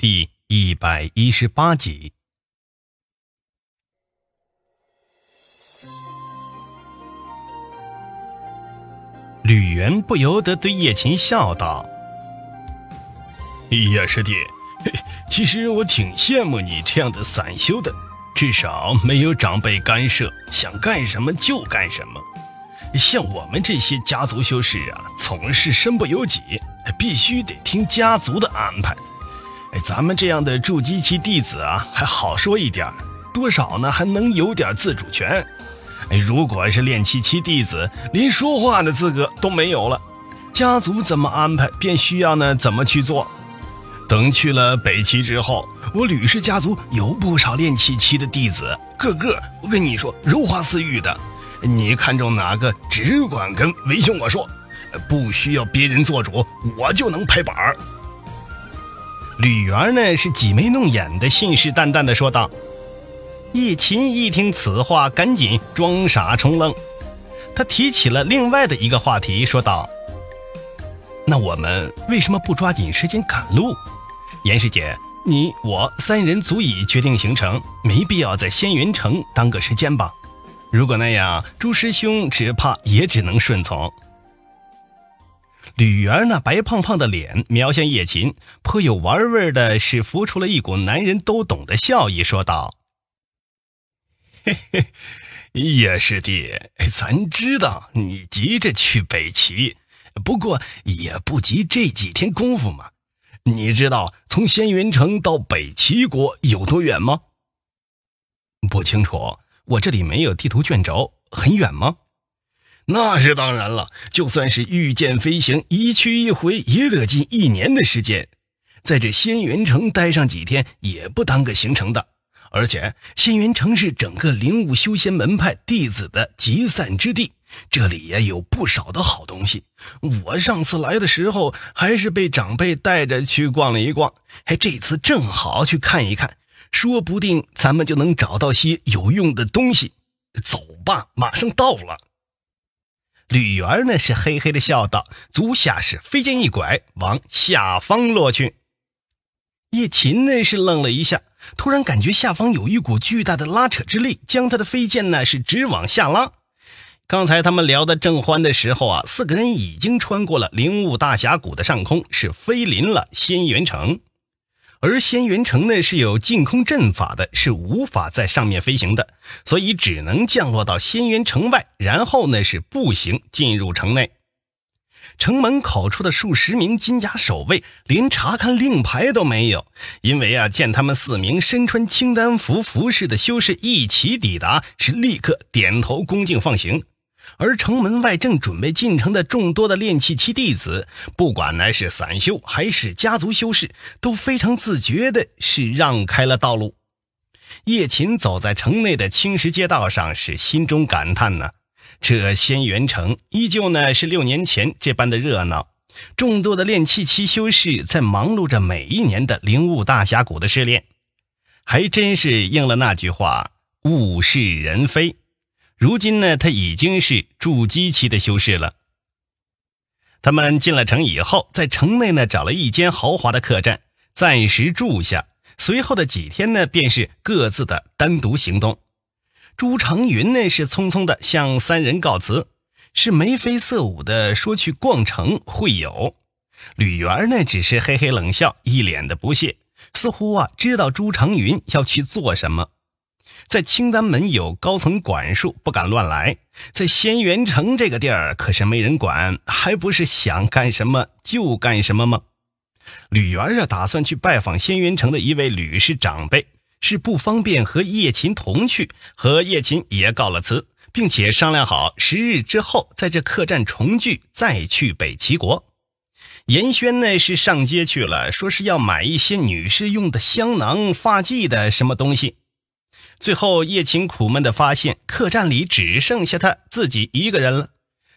第一百一十八集，吕元不由得对叶琴笑道：“叶师弟，其实我挺羡慕你这样的散修的，至少没有长辈干涉，想干什么就干什么。像我们这些家族修士啊，总是身不由己，必须得听家族的安排。”哎，咱们这样的筑基期弟子啊，还好说一点，多少呢，还能有点自主权。哎，如果是练气期弟子，连说话的资格都没有了，家族怎么安排，便需要呢怎么去做。等去了北齐之后，我吕氏家族有不少练气期的弟子，个个我跟你说如花似玉的，你看中哪个，只管跟为兄我说，不需要别人做主，我就能拍板儿。吕元呢是挤眉弄眼的，信誓旦旦的说道。叶琴一听此话，赶紧装傻充愣。他提起了另外的一个话题，说道：“那我们为什么不抓紧时间赶路？严师姐，你我三人足以决定行程，没必要在仙云城耽搁时间吧？如果那样，朱师兄只怕也只能顺从。”吕元那白胖胖的脸瞄向叶琴，颇有玩味儿的，是浮出了一股男人都懂的笑意，说道：“嘿嘿，叶师弟，咱知道你急着去北齐，不过也不急这几天功夫嘛。你知道从仙云城到北齐国有多远吗？不清楚，我这里没有地图卷轴。很远吗？”那是当然了，就算是御剑飞行，一去一回也得近一年的时间，在这仙元城待上几天也不耽搁行程的。而且仙元城是整个灵武修仙门派弟子的集散之地，这里也有不少的好东西。我上次来的时候还是被长辈带着去逛了一逛，哎，这次正好去看一看，说不定咱们就能找到些有用的东西。走吧，马上到了。吕元呢是嘿嘿的笑道，足下是飞剑一拐往下方落去。叶琴呢是愣了一下，突然感觉下方有一股巨大的拉扯之力，将他的飞剑呢是直往下拉。刚才他们聊得正欢的时候啊，四个人已经穿过了灵雾大峡谷的上空，是飞临了仙元城。而仙元城呢是有禁空阵法的，是无法在上面飞行的，所以只能降落到仙元城外，然后呢是步行进入城内。城门口处的数十名金甲守卫连查看令牌都没有，因为啊见他们四名身穿青丹服服饰的修士一起抵达，是立刻点头恭敬放行。而城门外正准备进城的众多的炼气期弟子，不管呢是散修还是家族修士，都非常自觉的是让开了道路。叶琴走在城内的青石街道上，是心中感叹呢：这仙元城依旧呢是六年前这般的热闹。众多的炼气期修士在忙碌着每一年的灵物大峡谷的试炼，还真是应了那句话：物是人非。如今呢，他已经是筑基期的修士了。他们进了城以后，在城内呢找了一间豪华的客栈，暂时住下。随后的几天呢，便是各自的单独行动。朱长云呢，是匆匆的向三人告辞，是眉飞色舞的说去逛城会友。吕元呢，只是嘿嘿冷笑，一脸的不屑，似乎啊知道朱长云要去做什么。在青丹门有高层管束，不敢乱来。在仙元城这个地儿，可是没人管，还不是想干什么就干什么吗？吕元啊，打算去拜访仙元城的一位吕氏长辈，是不方便和叶琴同去，和叶琴也告了辞，并且商量好十日之后在这客栈重聚，再去北齐国。严轩呢是上街去了，说是要买一些女士用的香囊、发髻的什么东西。最后，叶琴苦闷地发现，客栈里只剩下他自己一个人了。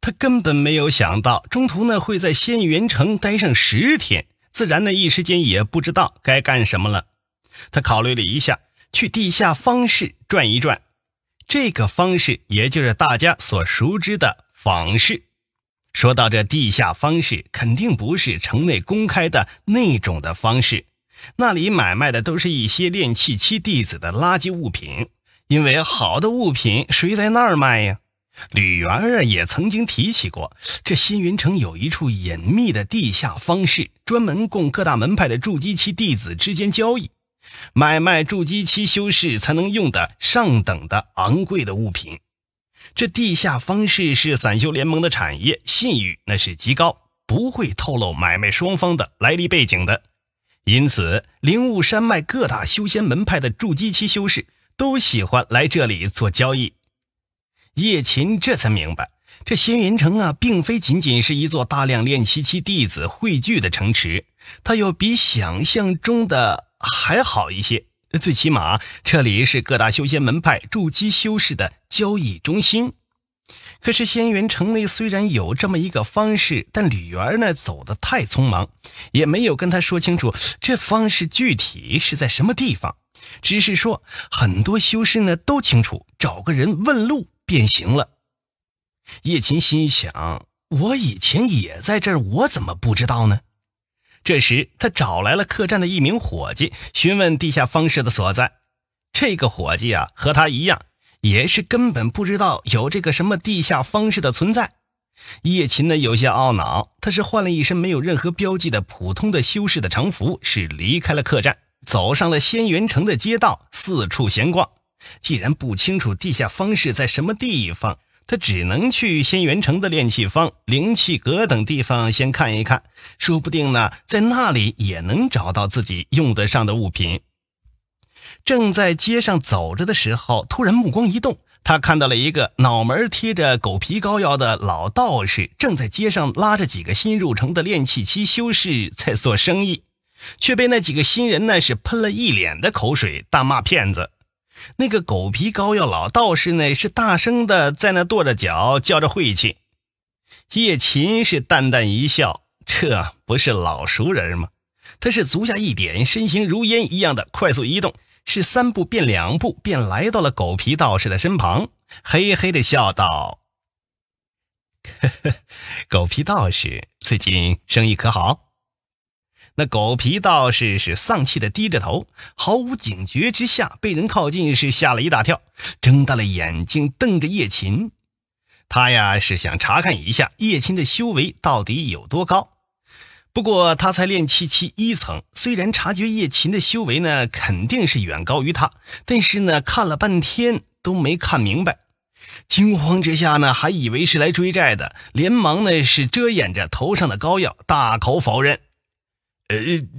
他根本没有想到中途呢会在仙元城待上十天，自然呢一时间也不知道该干什么了。他考虑了一下，去地下方式转一转。这个方式也就是大家所熟知的坊市。说到这地下方式，肯定不是城内公开的那种的方式。那里买卖的都是一些炼气期弟子的垃圾物品，因为好的物品谁在那儿卖呀？吕元儿也曾经提起过，这新云城有一处隐秘的地下方式，专门供各大门派的筑基期弟子之间交易，买卖筑基期修士才能用的上等的昂贵的物品。这地下方式是散修联盟的产业，信誉那是极高，不会透露买卖双方的来历背景的。因此，灵雾山脉各大修仙门派的筑基期修士都喜欢来这里做交易。叶琴这才明白，这仙云城啊，并非仅仅是一座大量练七期弟子汇聚的城池，它要比想象中的还好一些。最起码，这里是各大修仙门派筑基修士的交易中心。可是仙缘城内虽然有这么一个方士，但吕元呢走得太匆忙，也没有跟他说清楚这方士具体是在什么地方，只是说很多修士呢都清楚，找个人问路便行了。叶琴心想：我以前也在这儿，我怎么不知道呢？这时他找来了客栈的一名伙计，询问地下方式的所在。这个伙计啊，和他一样。也是根本不知道有这个什么地下方式的存在，叶琴呢有些懊恼。他是换了一身没有任何标记的普通的修士的长服，是离开了客栈，走上了仙元城的街道，四处闲逛。既然不清楚地下方式在什么地方，他只能去仙元城的炼器坊、灵气阁等地方先看一看，说不定呢，在那里也能找到自己用得上的物品。正在街上走着的时候，突然目光一动，他看到了一个脑门贴着狗皮膏药的老道士，正在街上拉着几个新入城的炼气期修士在做生意，却被那几个新人呢是喷了一脸的口水，大骂骗子。那个狗皮膏药老道士呢是大声的在那跺着脚叫着晦气。叶琴是淡淡一笑，这不是老熟人吗？他是足下一点，身形如烟一样的快速移动。是三步变两步，便来到了狗皮道士的身旁，嘿嘿的笑道：“ 狗皮道士，最近生意可好？”那狗皮道士是丧气的低着头，毫无警觉之下被人靠近是吓了一大跳，睁大了眼睛瞪着叶琴。他呀是想查看一下叶琴的修为到底有多高。不过他才练气期一层，虽然察觉叶琴的修为呢肯定是远高于他，但是呢看了半天都没看明白，惊慌之下呢还以为是来追债的，连忙呢是遮掩着头上的膏药，大口否认：“呃，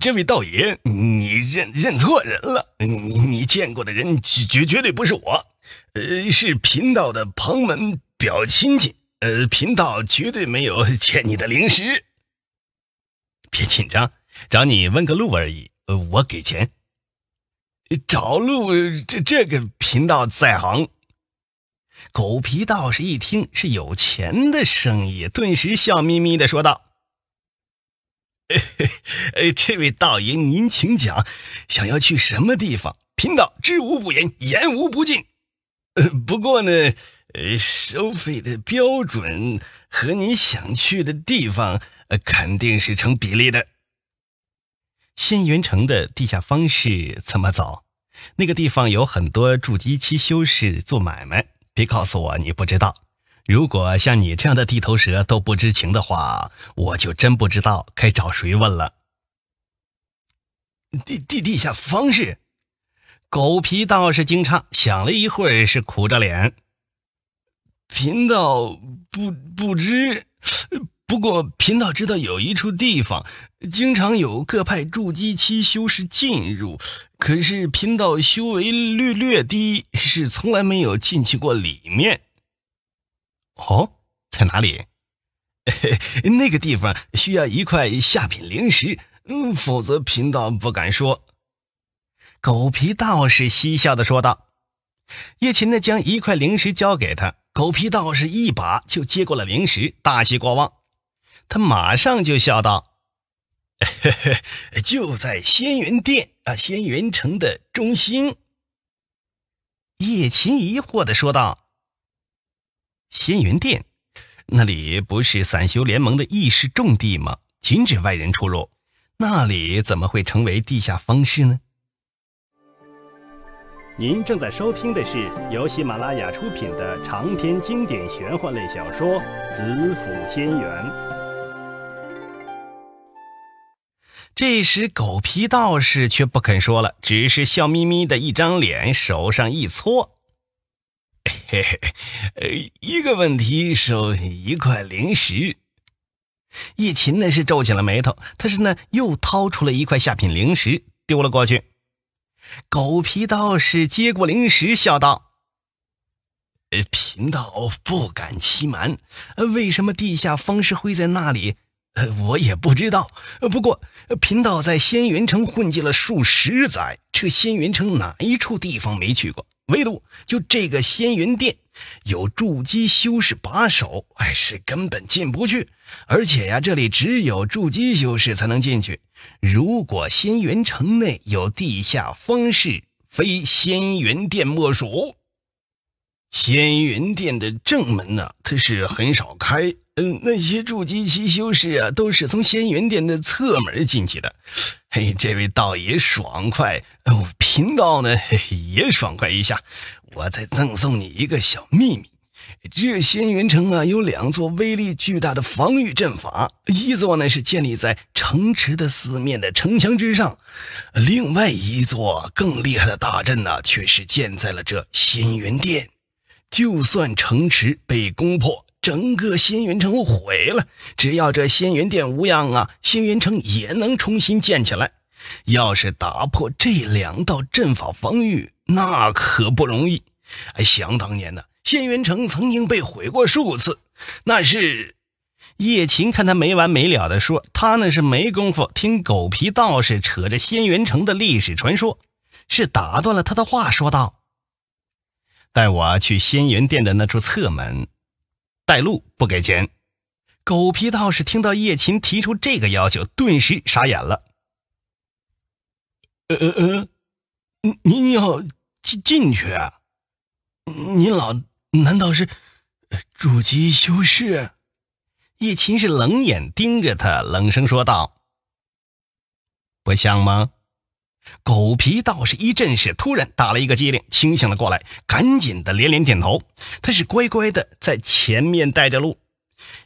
这位道爷，你认认错人了，你你见过的人绝绝绝对不是我，呃，是贫道的旁门表亲戚，呃，贫道绝对没有欠你的灵石。”别紧张，找你问个路而已。我给钱。找路，这这个贫道在行。狗皮道士一听是有钱的生意，顿时笑眯眯的说道：“这位道爷，您请讲，想要去什么地方？贫道知无不言，言无不尽。呃，不过呢，呃，收费的标准和你想去的地方。”肯定是成比例的。新云城的地下方式怎么走？那个地方有很多筑基期修士做买卖。别告诉我你不知道。如果像你这样的地头蛇都不知情的话，我就真不知道该找谁问了。地地地下方式，狗皮倒是惊诧，想了一会儿，是苦着脸：“贫道不不知。”不过，贫道知道有一处地方，经常有各派筑基期修士进入。可是贫道修为略略低，是从来没有进去过里面。哦，在哪里？那个地方需要一块下品灵石，嗯，否则贫道不敢说。”狗皮道士嬉笑的说道。叶琴呢，将一块灵石交给他，狗皮道士一把就接过了灵石，大喜过望。他马上就笑道：“嘿嘿，就在仙元殿啊，仙元城的中心。”叶琴疑惑的说道：“仙元殿，那里不是散修联盟的议事重地吗？禁止外人出入，那里怎么会成为地下方式呢？”您正在收听的是由喜马拉雅出品的长篇经典玄幻类小说《紫府仙缘》。这时，狗皮道士却不肯说了，只是笑眯眯的一张脸，手上一搓，嘿嘿，呃，一个问题收一块灵石。叶琴呢是皱起了眉头，他是呢又掏出了一块下品灵石丢了过去。狗皮道士接过灵石，笑道：“呃，贫道不敢欺瞒，呃，为什么地下方石会在那里？”我也不知道，不过贫道在仙元城混迹了数十载，这仙元城哪一处地方没去过？唯独就这个仙云殿有筑基修士把守，哎，是根本进不去。而且呀，这里只有筑基修士才能进去。如果仙元城内有地下方式，非仙云殿莫属。仙云殿的正门呢，它是很少开。嗯，那些筑基期修士啊，都是从仙元殿的侧门进去的。嘿，这位道爷爽快，哦，贫道呢也爽快一下。我再赠送你一个小秘密：这仙元城啊，有两座威力巨大的防御阵法，一座呢是建立在城池的四面的城墙之上，另外一座更厉害的大阵呢，却是建在了这仙元殿。就算城池被攻破。整个仙云城毁了，只要这仙云殿无恙啊，仙云城也能重新建起来。要是打破这两道阵法防御，那可不容易。哎，想当年呢，仙云城曾经被毁过数次，那是……叶琴看他没完没了的说，他那是没工夫听狗皮道士扯着仙云城的历史传说，是打断了他的话，说道：“带我去仙云殿的那处侧门。”带路不给钱，狗皮道士听到叶琴提出这个要求，顿时傻眼了。呃呃呃，您要进进去？您老难道是筑基修士？叶琴是冷眼盯着他，冷声说道：“不像吗？”狗皮道士一阵是突然打了一个激灵，清醒了过来，赶紧的连连点头。他是乖乖的在前面带着路，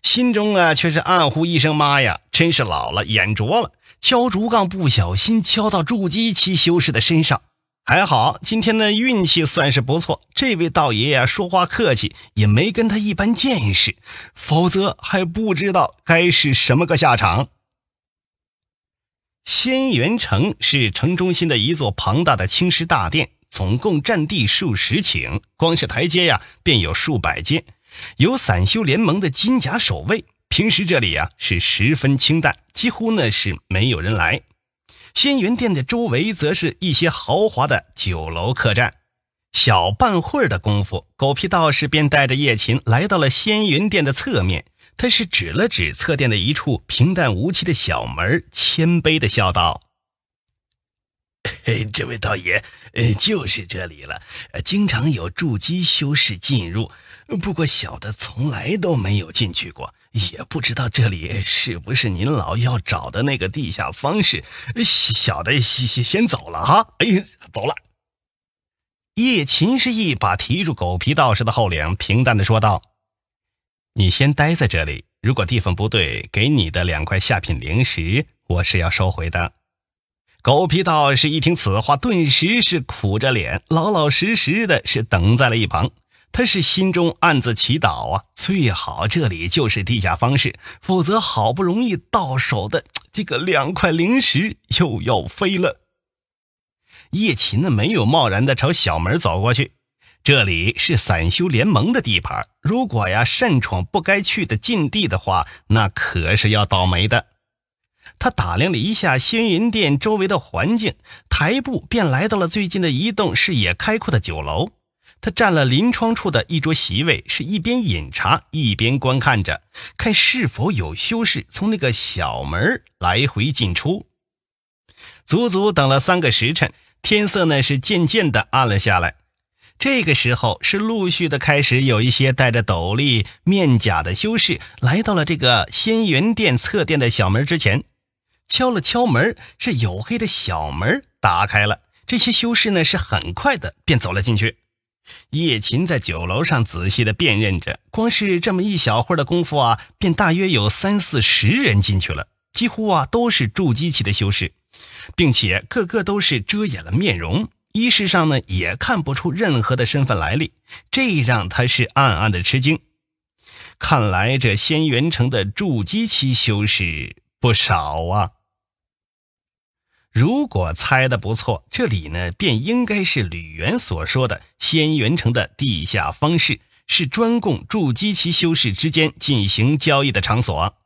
心中啊却是暗呼一声：“妈呀，真是老了，眼拙了！”敲竹杠不小心敲到筑基期修士的身上，还好今天的运气算是不错。这位道爷爷说话客气，也没跟他一般见识，否则还不知道该是什么个下场。仙元城是城中心的一座庞大的青石大殿，总共占地数十顷，光是台阶呀便有数百阶。有散修联盟的金甲守卫，平时这里啊是十分清淡，几乎呢是没有人来。仙元殿的周围则是一些豪华的酒楼客栈。小半会儿的功夫，狗屁道士便带着叶琴来到了仙元殿的侧面。他是指了指侧殿的一处平淡无奇的小门，谦卑的笑道：“嘿，这位道爷，呃，就是这里了。经常有筑基修士进入，不过小的从来都没有进去过，也不知道这里是不是您老要找的那个地下方式。小的先先走了啊！哎，走了。”叶琴是一把提住狗皮道士的后领，平淡的说道。你先待在这里，如果地方不对，给你的两块下品灵石，我是要收回的。狗皮道士一听此话，顿时是苦着脸，老老实实的是等在了一旁。他是心中暗自祈祷啊，最好这里就是地下方式，否则好不容易到手的这个两块灵石又要飞了。叶琴呢，没有贸然的朝小门走过去。这里是散修联盟的地盘，如果呀擅闯不该去的禁地的话，那可是要倒霉的。他打量了一下仙云殿周围的环境，抬步便来到了最近的一栋视野开阔的酒楼。他占了临窗处的一桌席位，是一边饮茶一边观看着，看是否有修士从那个小门来回进出。足足等了三个时辰，天色呢是渐渐的暗了下来。这个时候是陆续的开始有一些戴着斗笠、面甲的修士来到了这个仙元殿侧殿的小门之前，敲了敲门，这黝黑的小门打开了。这些修士呢是很快的便走了进去。叶琴在酒楼上仔细的辨认着，光是这么一小会儿的功夫啊，便大约有三四十人进去了，几乎啊都是筑基期的修士，并且个个都是遮掩了面容。衣饰上呢，也看不出任何的身份来历，这让他是暗暗的吃惊。看来这仙元城的筑基期修士不少啊。如果猜的不错，这里呢，便应该是吕元所说的仙元城的地下方式，是专供筑基期修士之间进行交易的场所。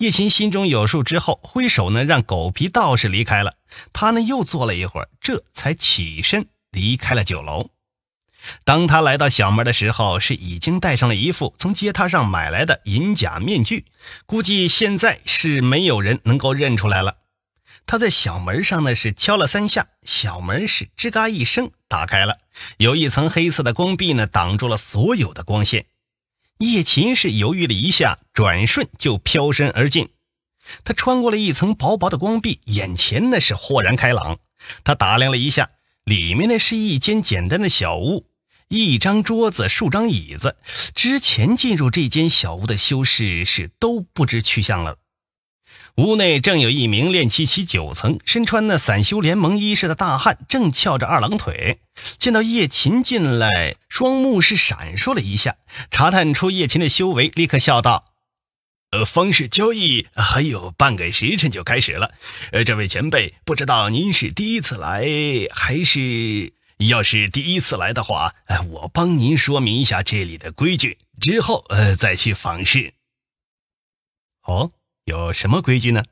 叶琴心中有数之后，挥手呢，让狗皮道士离开了。他呢，又坐了一会儿，这才起身离开了酒楼。当他来到小门的时候，是已经戴上了一副从街摊上买来的银甲面具，估计现在是没有人能够认出来了。他在小门上呢，是敲了三下，小门是吱嘎一声打开了，有一层黑色的光壁呢，挡住了所有的光线。叶琴是犹豫了一下，转瞬就飘身而进。他穿过了一层薄薄的光壁，眼前那是豁然开朗。他打量了一下，里面那是一间简单的小屋，一张桌子，数张椅子。之前进入这间小屋的修士是都不知去向了。屋内正有一名练气期九层、身穿那散修联盟衣饰的大汉，正翘着二郎腿。见到叶琴进来，双目是闪烁了一下，查探出叶琴的修为，立刻笑道：“呃，方式交易还有半个时辰就开始了。呃，这位前辈，不知道您是第一次来还是？要是第一次来的话，我帮您说明一下这里的规矩，之后呃再去访视。”哦。有什么规矩呢？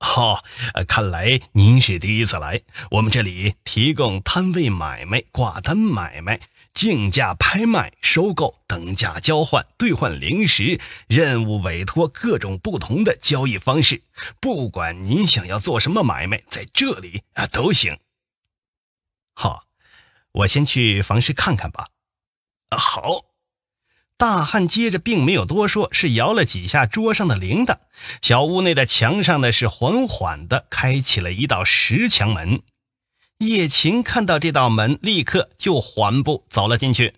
哦，看来您是第一次来我们这里，提供摊位买卖、挂单买卖、竞价拍卖、收购、等价交换、兑换零食、任务委托各种不同的交易方式。不管您想要做什么买卖，在这里啊都行。好，我先去房市看看吧。啊，好。大汉接着并没有多说，是摇了几下桌上的铃铛。小屋内的墙上呢，是缓缓的开启了一道石墙门。叶琴看到这道门，立刻就缓步走了进去。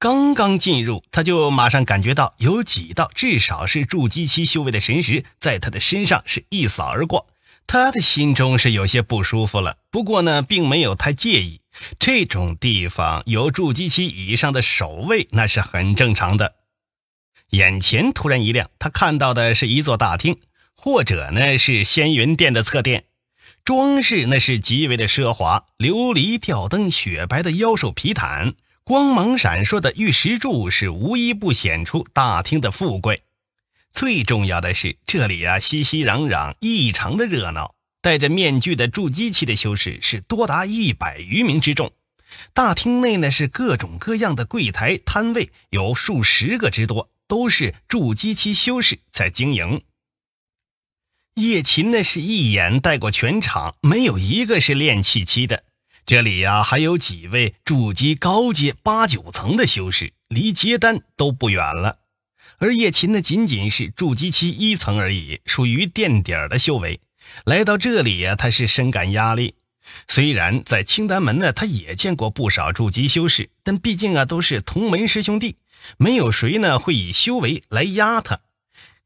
刚刚进入，他就马上感觉到有几道至少是筑基期修为的神石在他的身上是一扫而过，他的心中是有些不舒服了。不过呢，并没有太介意。这种地方有筑基期以上的守卫，那是很正常的。眼前突然一亮，他看到的是一座大厅，或者呢是仙云殿的侧殿。装饰那是极为的奢华，琉璃吊灯、雪白的妖兽皮毯、光芒闪烁的玉石柱，是无一不显出大厅的富贵。最重要的是，这里啊熙熙攘攘，异常的热闹。戴着面具的筑基期的修士是多达一百余名之众，大厅内呢是各种各样的柜台摊位，有数十个之多，都是筑基期修士在经营。叶琴呢是一眼带过全场，没有一个是练气期的。这里呀还有几位筑基高阶八九层的修士，离接丹都不远了。而叶琴呢，仅仅是筑基期一层而已，属于垫底的修为。来到这里呀，他是深感压力。虽然在青丹门呢，他也见过不少筑基修士，但毕竟啊，都是同门师兄弟，没有谁呢会以修为来压他。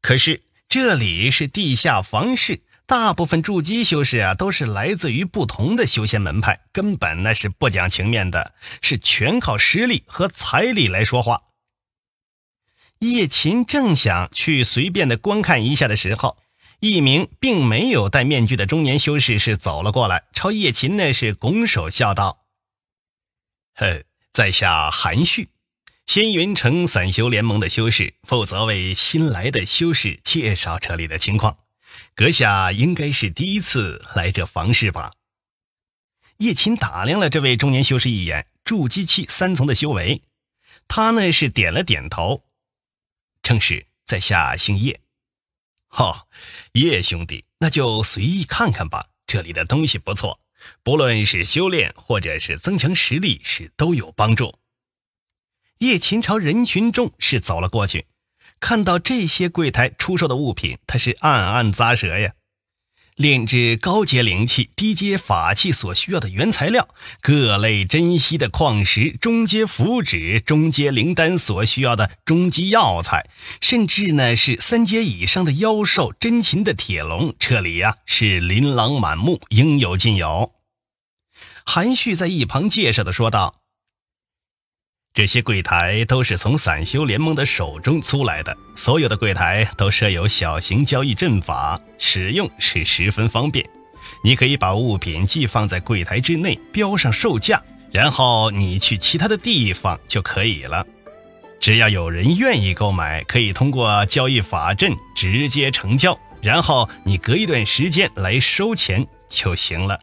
可是这里是地下房室，大部分筑基修士啊，都是来自于不同的修仙门派，根本那是不讲情面的，是全靠实力和财力来说话。叶琴正想去随便的观看一下的时候。一名并没有戴面具的中年修士是走了过来，朝叶琴呢是拱手笑道：“呵，在下韩旭，仙云城散修联盟的修士，负责为新来的修士介绍这里的情况。阁下应该是第一次来这房市吧？”叶琴打量了这位中年修士一眼，筑基期三层的修为，他呢是点了点头，正是，在下姓叶。哦，叶兄弟，那就随意看看吧。这里的东西不错，不论是修炼或者是增强实力，是都有帮助。叶琴朝人群中是走了过去，看到这些柜台出售的物品，他是暗暗咂舌呀。炼制高阶灵气、低阶法器所需要的原材料，各类珍稀的矿石、中阶符纸、中阶灵丹所需要的中级药材，甚至呢是三阶以上的妖兽珍禽的铁笼，这里呀是琳琅满目，应有尽有。韩旭在一旁介绍的说道。这些柜台都是从散修联盟的手中租来的，所有的柜台都设有小型交易阵法，使用是十分方便。你可以把物品寄放在柜台之内，标上售价，然后你去其他的地方就可以了。只要有人愿意购买，可以通过交易法阵直接成交，然后你隔一段时间来收钱就行了。